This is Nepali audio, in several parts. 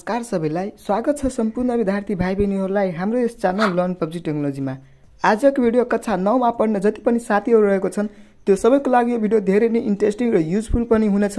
नमस्कार सबैलाई स्वागत छ सम्पूर्ण विद्यार्थी भाइ बहिनीहरूलाई हाम्रो यस च्यानल लर्न पब्जी टेक्नोलोजीमा आजको भिडियो कक्षा नौमा पढ्न जति पनि साथीहरू रहेको छन् त्यो सबैको लागि यो भिडियो धेरै नै इन्ट्रेस्टिङ र युजफुल पनि हुनेछ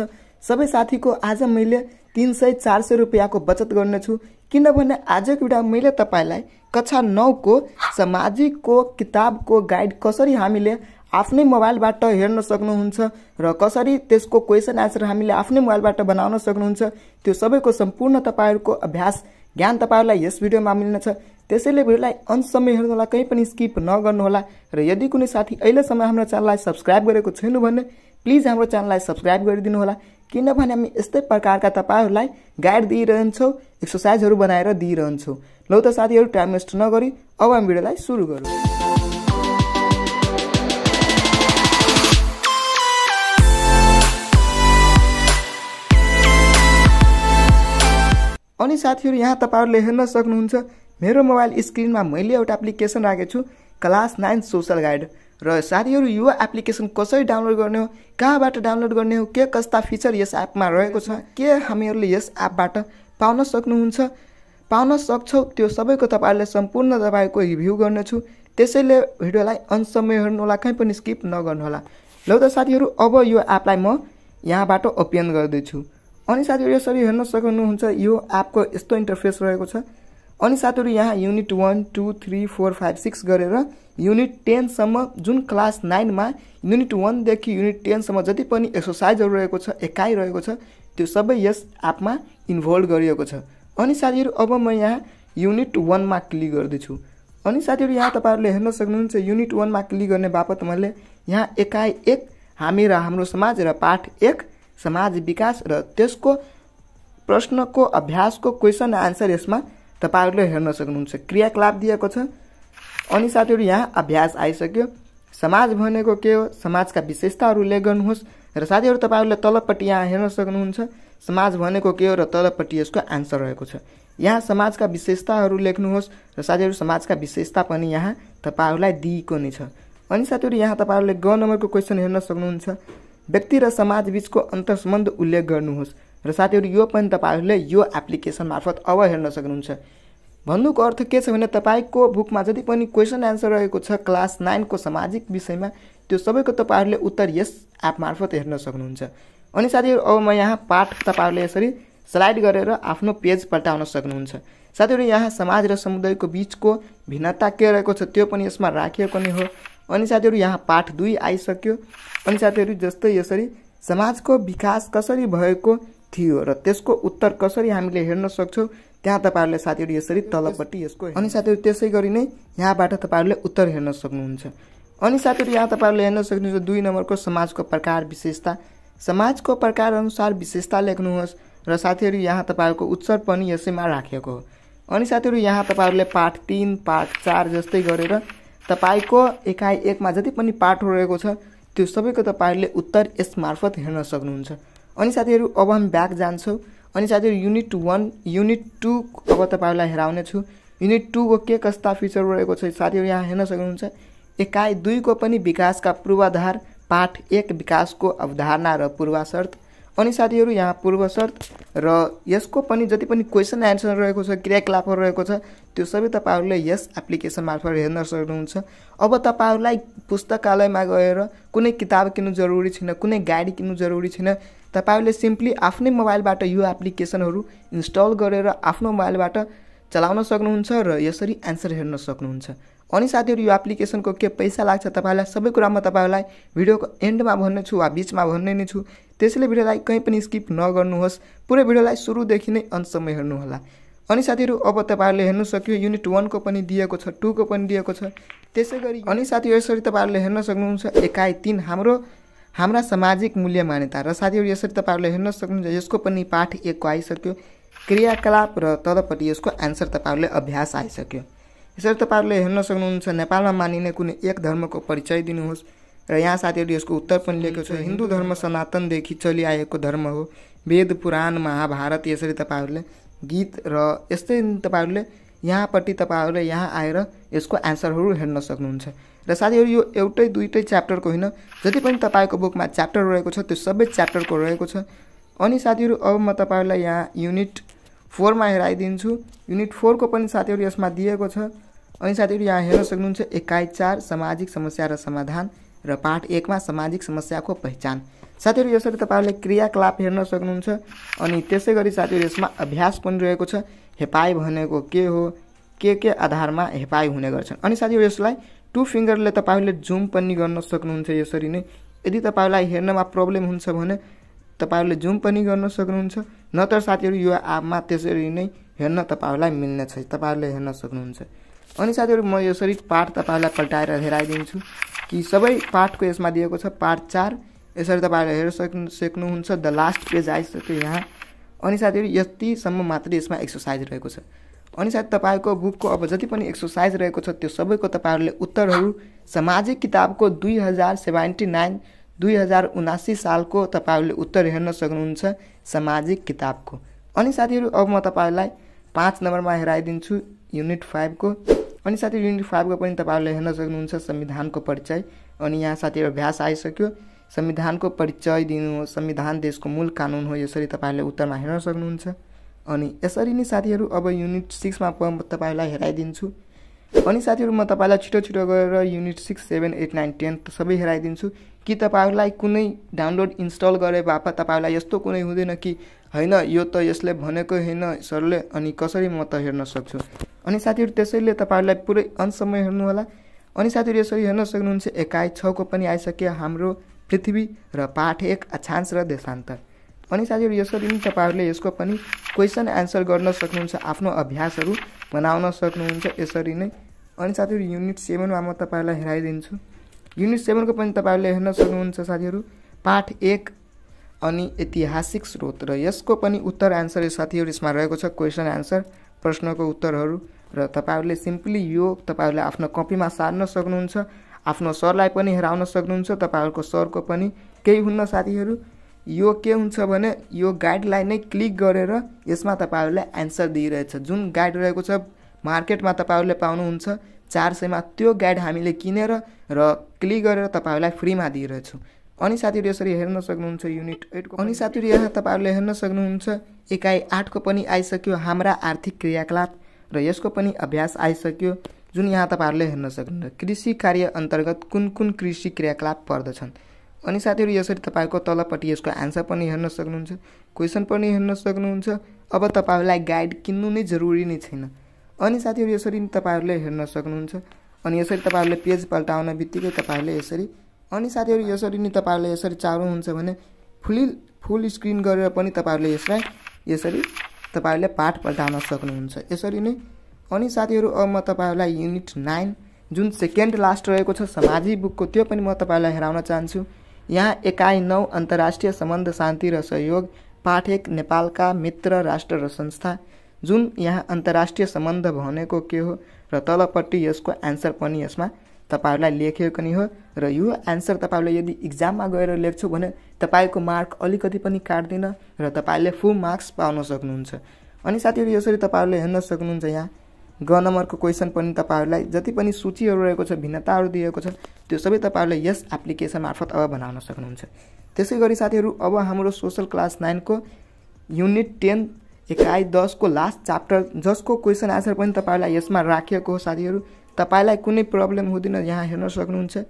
सबै साथीको आज मैले तिन सय चार सय रुपियाँको बचत गर्नेछु किनभने आजको भिडियो मैले तपाईँलाई कक्षा नौको सामाजिकको किताबको गाइड कसरी हामीले आफ्नै मोबाइलबाट हेर्न सक्नुहुन्छ र कसरी त्यसको क्वेसन एन्सर हामीले आफ्नै मोबाइलबाट बनाउन सक्नुहुन्छ त्यो सबैको सम्पूर्ण तपाईँहरूको अभ्यास ज्ञान तपाईँहरूलाई यस भिडियोमा मिल्नेछ त्यसैले भिडियोलाई अन्तसम्म हेर्नुहोला कहीँ पनि स्किप नगर्नुहोला र यदि कुनै साथी अहिलेसम्म हाम्रो च्यानललाई सब्सक्राइब गरेको छैन भने प्लिज हाम्रो च्यानललाई सब्सक्राइब होला किनभने हामी यस्तै प्रकारका तपाईँहरूलाई गाइड दिइरहन्छौँ एक्सर्साइजहरू बनाएर दिइरहन्छौँ लौ त साथीहरू टाइम वेस्ट नगरी अब हामी भिडियोलाई सुरु गरौँ अनि साथीहरू यहाँ तपाईँहरूले हेर्न सक्नुहुन्छ मेरो मोबाइल स्क्रिनमा मैले एउटा एप्लिकेसन राखेको छु क्लास नाइन सोसल गाइड र साथीहरू यो एप्लिकेसन कसरी डाउनलोड गर्ने हो कहाँबाट डाउनलोड गर्ने हो के कस्ता फिचर यस एपमा रहेको छ के हामीहरूले यस एपबाट पाउन सक्नुहुन्छ पाउन सक्छौँ त्यो सबैको तपाईँहरूले सम्पूर्ण तपाईँको रिभ्यू गर्नेछु त्यसैले भिडियोलाई अन्सम्म हेर्नुहोला कहीँ पनि स्किप नगर्नुहोला ल त साथीहरू अब यो एपलाई म यहाँबाट ओपन गर्दैछु अनि साथीहरू यसरी हेर्न सक्नुहुन्छ यो एपको यस्तो इन्टरफेस रहेको छ अनि साथीहरू यहाँ unit one two three four five six गरेर युनिट टेनसम्म जुन क्लास नाइनमा युनिट वानदेखि युनिट टेनसम्म जति पनि एक्सर्साइजहरू रहेको छ एकाइ रहेको छ त्यो सबै यस एपमा इन्भल्भ गरिएको छ अनि साथीहरू अब म यहाँ युनिट वानमा क्लिक गर्दैछु अनि साथीहरू यहाँ तपाईँहरूले हेर्न सक्नुहुन्छ युनिट वानमा क्लिक गर्ने बापत मैले यहाँ एकाइ एक हामी र हाम्रो समाज र पाठ एक समाज विकास र त्यसको प्रश्नको अभ्यासको क्वेसन आन्सर यसमा तपाईँहरूले हेर्न सक्नुहुन्छ क्रियाकलाप दिएको छ अनि साथीहरू यहाँ अभ्यास आइसक्यो समाज भनेको के हो समाजका विशेषताहरू उल्लेख गर्नुहोस् र साथीहरू तपाईँहरूले तलपट्टि यहाँ हेर्न सक्नुहुन्छ समाज भनेको के हो र तलपट्टि यसको आन्सर रहेको छ यहाँ समाजका विशेषताहरू लेख्नुहोस् र साथीहरू समाजका विशेषता पनि यहाँ तपाईँहरूलाई दिइएको नै छ अनि साथीहरू यहाँ तपाईँहरूले ग नम्बरको क्वेसन हेर्न सक्नुहुन्छ व्यक्ति र समाजबिचको सम्बन्ध उल्लेख गर्नुहोस् र साथीहरू यो पनि तपाईँहरूले यो एप्लिकेसन मार्फत अब हेर्न सक्नुहुन्छ भन्नुको अर्थ के छ भने तपाईँको बुकमा जति पनि क्वेसन एन्सर रहेको छ क्लास नाइनको सामाजिक विषयमा त्यो सबैको तपाईँहरूले उत्तर यस एप मार्फत हेर्न सक्नुहुन्छ अनि साथीहरू अब म यहाँ पाठ तपाईँहरूले यसरी स्लाइड गरेर आफ्नो पेज पल्टाउन सक्नुहुन्छ साथीहरू यहाँ समाज र समुदायको बिचको भिन्नता के रहेको छ त्यो पनि यसमा राखिएको नै हो अनि साथीहरू यहाँ पाठ दुई आइसक्यो अनि साथीहरू जस्तै यसरी समाजको विकास कसरी भएको थियो र त्यसको उत्तर कसरी हामीले हेर्न सक्छौँ त्यहाँ तपाईँहरूले साथीहरू यसरी तलपट्टि यसको अनि साथीहरू त्यसै गरी नै यहाँबाट तपाईँहरूले उत्तर हेर्न सक्नुहुन्छ अनि साथीहरू यहाँ तपाईँहरूले हेर्न सक्नुहुन्छ दुई नम्बरको समाजको प्रकार विशेषता समाजको प्रकार अनुसार विशेषता लेख्नुहोस् र साथीहरू यहाँ तपाईँहरूको उत्सर पनि यसैमा राखेको हो अनि साथीहरू यहाँ तपाईँहरूले पाठ तिन पाठ चार जस्तै गरेर तपाईँको एकाइ एकमा जति पनि पाठहरू रहेको छ त्यो सबैको तपाईँहरूले उत्तर यस मार्फत हेर्न सक्नुहुन्छ अनि साथीहरू अब हामी ब्याक जान्छौँ अनि साथीहरू युनिट वान युनिट टू अब तपाईँहरूलाई हेराउनेछु युनिट टूको के कस्ता फिचर रहेको छ साथीहरू यहाँ हेर्न सक्नुहुन्छ एकाइ दुईको पनि विकासका पूर्वाधार पाठ एक विकासको अवधारणा र पूर्वाशर्त अनि साथीहरू यहाँ पूर्व शर्त र यसको पनि जति पनि क्वेसन एन्सर रहेको छ क्रियाकलापहरू रहेको छ त्यो सबै तपाईँहरूले यस एप्लिकेसन मार्फत हेर्न सक्नुहुन्छ अब तपाईँहरूलाई पुस्तकालयमा गएर कुनै किताब किन्नु जरुरी छैन कुनै गाडी किन्नु जरुरी छैन तपाईँहरूले सिम्पली आफ्नै मोबाइलबाट यो एप्लिकेसनहरू इन्स्टल गरेर आफ्नो मोबाइलबाट चलाउन सक्नुहुन्छ र यसरी एन्सर हेर्न सक्नुहुन्छ अनि साथीहरू यो एप्लिकेसनको के पैसा लाग्छ तपाईँलाई सबै कुरा म तपाईँहरूलाई भिडियोको एन्डमा भन्ने छु वा बिचमा भन्ने नै छु त्यसैले भिडियोलाई कहीँ पनि स्किप नगर्नुहोस् पुरै भिडियोलाई सुरुदेखि नै अन्तसम्म हेर्नुहोला अनि साथीहरू अब तपाईँहरूले हेर्नु सक्यो युनिट वानको पनि दिएको छ टूको पनि दिएको छ त्यसै गरी अनि साथीहरू यसरी तपाईँहरूले हेर्न सक्नुहुन्छ एकाइ तिन हाम्रो हाम्रा सामाजिक मूल्य मान्यता र साथीहरू यसरी तपाईँहरूले हेर्न सक्नुहुन्छ यसको पनि पाठ एकको आइसक्यो क्रियाकलाप र तलपट्टि यसको एन्सर तपाईँहरूले अभ्यास आइसक्यो यसरी तपाईँहरूले हेर्न सक्नुहुन्छ नेपालमा मानिने कुनै एक धर्मको परिचय दिनुहोस् र यहाँ साथीहरू यसको उत्तर पनि लेखेको छ हिन्दू धर्म सनातनदेखि चलिआएको धर्म हो वेद पुराण महाभारत यसरी तपाईँहरूले गीत र यस्तै तपाईँहरूले यहाँपट्टि तपाईँहरूले यहाँ आएर यसको एन्सरहरू हेर्न सक्नुहुन्छ र साथीहरू यो एउटै दुइटै च्याप्टरको होइन जति पनि तपाईँको बुकमा च्याप्टर रहेको छ त्यो सबै च्याप्टरको रहेको छ अनि साथीहरू अब म तपाईँहरूलाई यहाँ युनिट फोरमा हेराइदिन्छु युनिट फोरको पनि साथीहरू यसमा दिएको छ अनि साथीहरू यहाँ हेर्न सक्नुहुन्छ एकाइ चार सामाजिक समस्या र समाधान र पाठ एकमा सामाजिक समस्याको पहिचान साथीहरू यसरी तपाईँहरूले क्रियाकलाप हेर्न सक्नुहुन्छ अनि त्यसै गरी साथीहरू यसमा अभ्यास पनि रहेको छ हेपाई भनेको के हो के के आधारमा हेपाई हुने गर्छन् अनि साथीहरू यसलाई टु फिङ्गरले तपाईँहरूले जुम पनि गर्न सक्नुहुन्छ यसरी नै यदि तपाईँलाई हेर्नमा प्रब्लम हुन्छ भने तपाईँहरूले जुम पनि गर्न सक्नुहुन्छ नत्र साथीहरू यो एपमा त्यसरी नै हेर्न तपाईँहरूलाई मिल्नेछ तपाईँहरूले हेर्न सक्नुहुन्छ अनि साथीहरू म यसरी पाठ तपाईँहरूलाई पल्टाएर हेराइदिन्छु कि सबै पाठको यसमा दिएको छ पाठ चार यसरी तपाईँहरूले हेर्न सक्नु सक्नुहुन्छ द लास्ट पेज आइसक्यो यहाँ अनि साथीहरू यतिसम्म मात्रै यसमा एक्सर्साइज रहेको छ अनि साथी तपाईँको बुकको अब जति पनि एक्सर्साइज रहेको छ त्यो सबैको तपाईँहरूले उत्तरहरू सामाजिक किताबको दुई हजार सेभेन्टी नाइन दुई हजार उनासी सालको तपाईँहरूले उत्तर हेर्न सक्नुहुन्छ सामाजिक किताबको अनि साथीहरू अब म तपाईँहरूलाई पाँच नम्बरमा हेराइदिन्छु युनिट फाइभको अनि साथै युनिट फाइभको पनि तपाईँहरूले हेर्न सक्नुहुन्छ संविधानको परिचय अनि यहाँ साथीहरू अभ्यास आइसक्यो संविधानको परिचय दिनु संविधान देशको मूल कानुन हो यसरी तपाईँहरूले उत्तरमा हेर्न सक्नुहुन्छ अनि यसरी नै साथीहरू अब युनिट सिक्समा तपाईँलाई हेराइदिन्छु अनि साथीहरू म तपाईँलाई छिटो छिटो गरेर unit six seven eight nine ten सबै हेराइदिन्छु कि तपाईँहरूलाई कुनै डाउनलोड इन्स्टल गरे बापत तपाईँहरूलाई यस्तो कुनै हुँदैन कि होइन यो त यसले भनेको होइन सरले अनि कसरी म त हेर्न सक्छु अनि साथीहरू त्यसैले तपाईँहरूलाई पुरै अन्तसम्म हेर्नुहोला अनि साथीहरू यसरी हेर्न सक्नुहुन्छ एकाइ छको पनि आइसक्यो हाम्रो पृथ्वी र पाठ एक अछान्स र देशान्तर अनि साथीहरू यसरी नै तपाईँहरूले यसको पनि क्वेसन एन्सर गर्न सक्नुहुन्छ आफ्नो अभ्यासहरू बनाउन सक्नुहुन्छ यसरी नै अनि साथीहरू युनिट सेभेनमा म तपाईँहरूलाई हेराइदिन्छु युनिट सेभेनको पनि तपाईँहरूले हेर्न सक्नुहुन्छ साथीहरू पाठ एक अनि ऐतिहासिक स्रोत र यसको पनि उत्तर एन्सर साथीहरू यसमा रहेको छ क्वेसन एन्सर प्रश्नको उत्तरहरू र तपाईँहरूले सिम्पली यो तपाईँहरूले आफ्नो कपीमा सार्न सक्नुहुन्छ आफ्नो सरलाई पनि हेराउन सक्नुहुन्छ तपाईँहरूको सरको पनि केही हुन्न साथीहरू यो के हुन्छ भने यो गाइडलाई नै क्लिक गरेर यसमा तपाईँहरूले एन्सर दिइरहेछ जुन गाइड रहेको छ मार्केटमा तपाईँहरूले पाउनुहुन्छ चार सयमा त्यो गाइड हामीले किनेर र क्लिक गरेर तपाईँहरूलाई फ्रीमा दिइरहेछौँ अनि साथीहरू यसरी हेर्न सक्नुहुन्छ युनिट एटको अनि साथीहरू यहाँ तपाईँहरूले हेर्न सक्नुहुन्छ एकाइ आठको पनि आइसक्यो हाम्रा आर्थिक क्रियाकलाप र यसको पनि अभ्यास आइसक्यो जुन यहाँ तपाईँहरूले हेर्न सक्नुहुन्छ कृषि कार्य अन्तर्गत कुन कुन कृषि क्रियाकलाप पर्दछन् अनि साथीहरू यसरी तपाईँहरूको तलपट्टि यसको आन्सर पनि हेर्न सक्नुहुन्छ क्वेसन पनि हेर्न सक्नुहुन्छ अब तपाईँहरूलाई गाइड किन्नु नै जरुरी नै छैन अनि साथीहरू यसरी तपाईँहरूले हेर्न सक्नुहुन्छ अनि यसरी तपाईँहरूले पेज पल्टाउन बित्तिकै तपाईँहरूले यसरी अनि साथीहरू यसरी नै तपाईँहरूले यसरी चाहनुहुन्छ भने फुली फुल स्क्रिन गरेर पनि तपाईँहरूले यसलाई यसरी तपाईँहरूले पाठ पल्टाउन सक्नुहुन्छ यसरी नै अनि साथीहरू अब म तपाईँहरूलाई युनिट नाइन जुन सेकेन्ड लास्ट रहेको छ समाजी बुकको त्यो पनि म तपाईँलाई हेराउन चाहन्छु यहाँ एकाइ नौ अन्तर्राष्ट्रिय सम्बन्ध शान्ति र सहयोग पाठ पाठेक नेपालका मित्र राष्ट्र र संस्था जुन यहाँ अन्तर्राष्ट्रिय सम्बन्ध भनेको के हो र तलपट्टि यसको एन्सर पनि यसमा तपाईँहरूलाई लेखेको नि हो र यो एन्सर तपाईँले यदि इक्जाममा गएर लेख्छु भने तपाईँको मार्क अलिकति पनि काट्दिनँ र तपाईँले फुल मार्क्स पाउन सक्नुहुन्छ अनि साथीहरू यसरी तपाईँहरूले हेर्न सक्नुहुन्छ यहाँ ग नम्बरको क्वेसन पनि तपाईँहरूलाई जति पनि सूचीहरू रहेको छ भिन्नताहरू दिएको छ त्यो सबै तपाईँहरूले यस एप्लिकेसन मार्फत अब बनाउन सक्नुहुन्छ त्यसै गरी साथीहरू अब हाम्रो सोसल क्लास नाइनको युनिट टेन एकाइ दसको लास्ट च्याप्टर जसको क्वेसन आन्सर पनि तपाईँहरूलाई यसमा राखिएको हो साथीहरू तपाईँलाई कुनै प्रब्लम हुँदैन यहाँ हेर्न सक्नुहुन्छ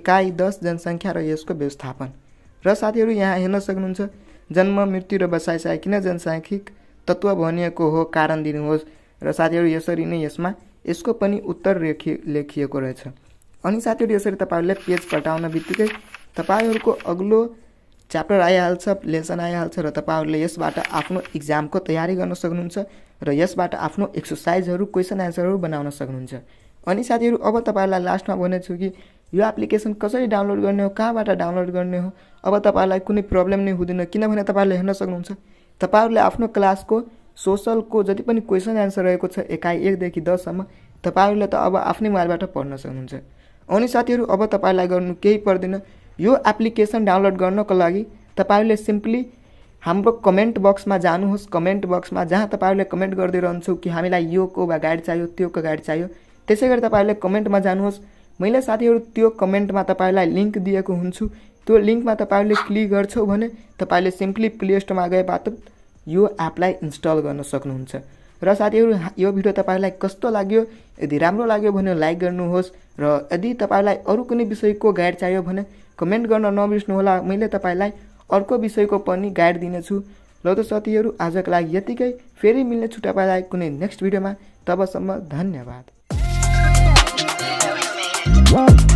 एकाइ दस जनसङ्ख्या र यसको व्यवस्थापन र साथीहरू यहाँ हेर्न सक्नुहुन्छ जन्म मृत्यु र बसाइसा किन जनसाङ्ख्यिक तत्त्व भनिएको हो कारण दिनुहोस् र साथीहरू यसरी नै यसमा यसको पनि उत्तर लेखि लेखिएको रहेछ अनि साथीहरू यसरी तपाईँहरूले पेज पल्टाउन बित्तिकै तपाईँहरूको अग्लो च्याप्टर आइहाल्छ लेसन आइहाल्छ र तपाईँहरूले यसबाट आफ्नो इक्जामको तयारी गर्न सक्नुहुन्छ र यसबाट आफ्नो एक्सर्साइजहरू क्वेसन एन्सरहरू बनाउन सक्नुहुन्छ अनि साथीहरू अब तपाईँहरूलाई लास्टमा छु कि यो एप्लिकेसन कसरी डाउनलोड गर्ने हो कहाँबाट डाउनलोड गर्ने हो अब तपाईँहरूलाई कुनै प्रब्लम नै हुँदैन किनभने तपाईँहरूले हेर्न सक्नुहुन्छ तपाईँहरूले आफ्नो क्लासको सोसलको जति पनि क्वेसन एन्सर रहेको छ एकाइ एकदेखि दससम्म तपाईँहरूले त अब आफ्नै मोबाइलबाट पढ्न सक्नुहुन्छ अनि साथीहरू अब तपाईँलाई गर्नु केही पर्दैन यो एप्लिकेसन डाउनलोड गर्नको लागि तपाईँहरूले सिम्पली हाम्रो कमेन्ट बक्समा जानुहोस् कमेन्ट बक्समा जहाँ तपाईँहरूले कमेन्ट गर्दै रहन्छौँ कि हामीलाई यो को वा गाइड चाहियो त्यो को गाइड चाहियो त्यसै गरी तपाईँहरूले कमेन्टमा जानुहोस् मैले साथीहरू त्यो कमेन्टमा तपाईँलाई लिङ्क दिएको हुन्छु त्यो लिङ्कमा तपाईँहरूले क्लिक गर्छौ भने तपाईँले सिम्पली प्ले स्टोरमा गए बापत यो एपलाई इन्स्टल गर्न सक्नुहुन्छ र साथीहरू यो भिडियो तपाईँलाई कस्तो लाग्यो यदि राम्रो लाग्यो भने लाइक गर्नुहोस् र यदि तपाईँलाई अरू कुनै विषयको गाइड चाहियो भने कमेन्ट गर्न नबिर्सनुहोला मैले तपाईँलाई अर्को विषयको पनि गाइड दिनेछु ल त साथीहरू आजको लागि यतिकै फेरि मिल्नेछु तपाईँलाई कुनै नेक्स्ट भिडियोमा तबसम्म धन्यवाद